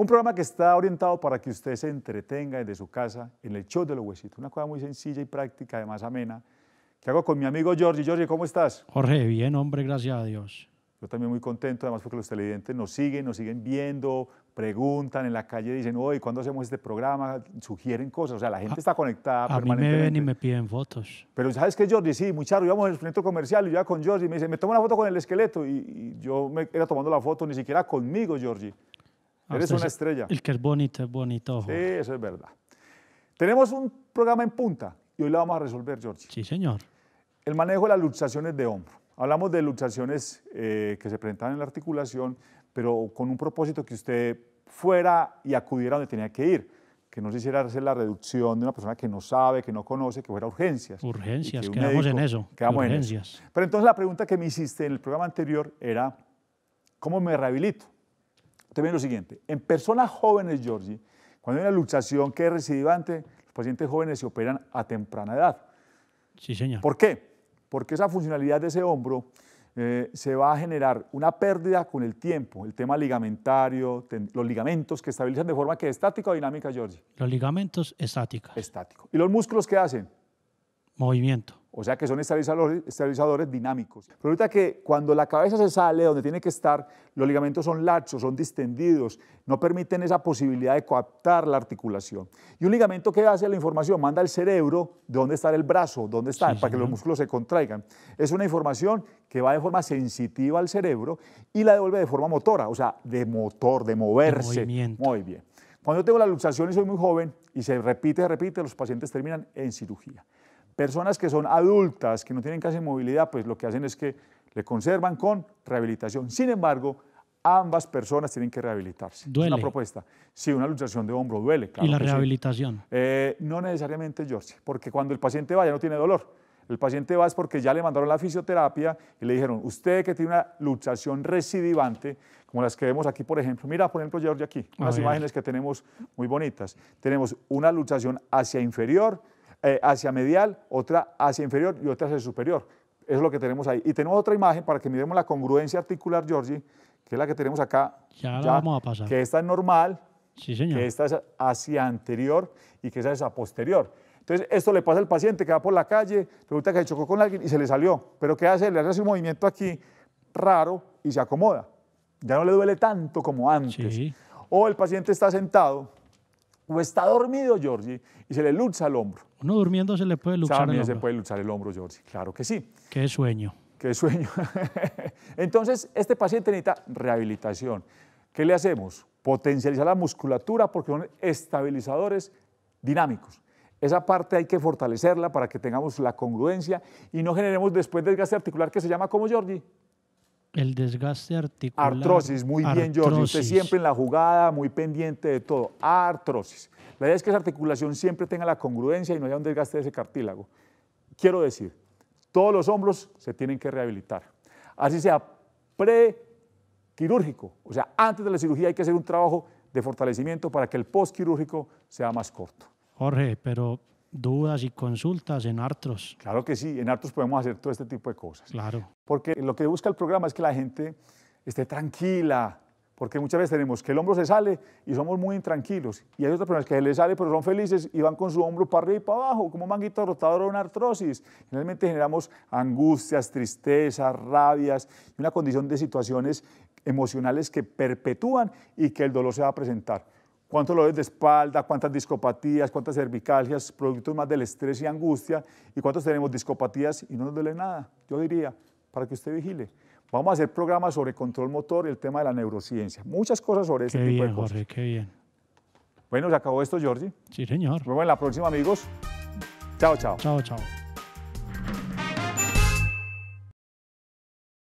Un programa que está orientado para que usted se entretenga desde su casa en el show de los huesitos. Una cosa muy sencilla y práctica, además amena, que hago con mi amigo Jorge. Jorge, ¿cómo estás? Jorge, bien, hombre, gracias a Dios. Yo también muy contento, además porque los televidentes nos siguen, nos siguen viendo, preguntan en la calle, dicen, ¿hoy ¿cuándo hacemos este programa? Sugieren cosas, o sea, la gente ah, está conectada a mí me ven y me piden fotos. Pero ¿sabes qué, Jordi? Sí, muchacho, íbamos íbamos el centro comercial y yo iba con Jordi me dice, me toma una foto con el esqueleto y, yo me era tomando la foto ni siquiera conmigo, Jordi. Ah, Eres una estrella. El que es bonito es bonito. Sí, eso es verdad. Tenemos un programa en punta y hoy lo vamos a resolver, George. Sí, señor. El manejo de las luxaciones de hombro. Hablamos de luxaciones eh, que se presentan en la articulación, pero con un propósito que usted fuera y acudiera donde tenía que ir, que no se hiciera hacer la reducción de una persona que no sabe, que no conoce, que fuera urgencias. Urgencias, que quedamos en eso. Quedamos urgencias. En eso. Pero entonces la pregunta que me hiciste en el programa anterior era, ¿cómo me rehabilito? Usted lo siguiente, en personas jóvenes, Georgie, cuando hay una luxación que es recidivante, los pacientes jóvenes se operan a temprana edad. Sí, señor. ¿Por qué? Porque esa funcionalidad de ese hombro eh, se va a generar una pérdida con el tiempo, el tema ligamentario, los ligamentos que estabilizan de forma que estática o dinámica, Georgie. Los ligamentos estática. Estático. ¿Y los músculos qué hacen? Movimiento. O sea que son estabilizadores, dinámicos. Pero ahorita que cuando la cabeza se sale donde tiene que estar, los ligamentos son laxos, son distendidos, no permiten esa posibilidad de coaptar la articulación. Y un ligamento que hace la información, manda al cerebro de dónde está el brazo, dónde está, para que los músculos se contraigan. Es una información que va de forma sensitiva al cerebro y la devuelve de forma motora, o sea, de motor, de moverse. Muy bien. Cuando yo tengo la luxación y soy muy joven y se repite, repite, los pacientes terminan en cirugía. Personas que son adultas, que no tienen casi movilidad, pues lo que hacen es que le conservan con rehabilitación. Sin embargo, ambas personas tienen que rehabilitarse. Duele. Es una propuesta. Sí, una luxación de hombro duele. Claro ¿Y la rehabilitación? Eh, no necesariamente, George, porque cuando el paciente va ya no tiene dolor. El paciente va es porque ya le mandaron la fisioterapia y le dijeron, usted que tiene una luxación recidivante, como las que vemos aquí, por ejemplo. Mira, por ejemplo, George, aquí, las imágenes que tenemos muy bonitas. Tenemos una luxación hacia inferior eh, hacia medial, otra hacia inferior y otra hacia superior. Eso es lo que tenemos ahí. Y tenemos otra imagen para que miremos la congruencia articular, Georgie, que es la que tenemos acá. Ya, la vamos a pasar. Que esta es normal, sí, señor. que esta es hacia anterior y que esa es a posterior. Entonces, esto le pasa al paciente que va por la calle, resulta que se chocó con alguien y se le salió. Pero ¿qué hace? Le hace un movimiento aquí raro y se acomoda. Ya no le duele tanto como antes. O el paciente está sentado o está dormido, Georgie, y se le lucha el hombro. Uno durmiendo se le puede luchar el hombro. se puede luchar el hombro, Georgie, claro que sí. Qué sueño. Qué sueño. Entonces, este paciente necesita rehabilitación. ¿Qué le hacemos? Potencializar la musculatura porque son estabilizadores dinámicos. Esa parte hay que fortalecerla para que tengamos la congruencia y no generemos después desgaste articular que se llama como Georgie, el desgaste articular. Artrosis, muy bien, Jorge Usted siempre en la jugada, muy pendiente de todo. Artrosis. La idea es que esa articulación siempre tenga la congruencia y no haya un desgaste de ese cartílago. Quiero decir, todos los hombros se tienen que rehabilitar. Así sea prequirúrgico, o sea, antes de la cirugía hay que hacer un trabajo de fortalecimiento para que el postquirúrgico sea más corto. Jorge, pero dudas y consultas en Artros. Claro que sí, en Artros podemos hacer todo este tipo de cosas. Claro. Porque lo que busca el programa es que la gente esté tranquila, porque muchas veces tenemos que el hombro se sale y somos muy intranquilos. Y hay otras personas que se les sale, pero son felices y van con su hombro para arriba y para abajo, como manguito rotador o una artrosis. Generalmente generamos angustias, tristezas, rabias una condición de situaciones emocionales que perpetúan y que el dolor se va a presentar cuántos dolores de espalda, cuántas discopatías, cuántas cervicalgias, productos más del estrés y angustia, y cuántos tenemos discopatías y no nos duele nada. Yo diría, para que usted vigile. Vamos a hacer programas sobre control motor y el tema de la neurociencia. Muchas cosas sobre ese tipo de cosas. Jorge, qué bien. Bueno, se acabó esto, Jorge. Sí, señor. Nos vemos en la próxima, amigos. Chao, chao. Chao, chao.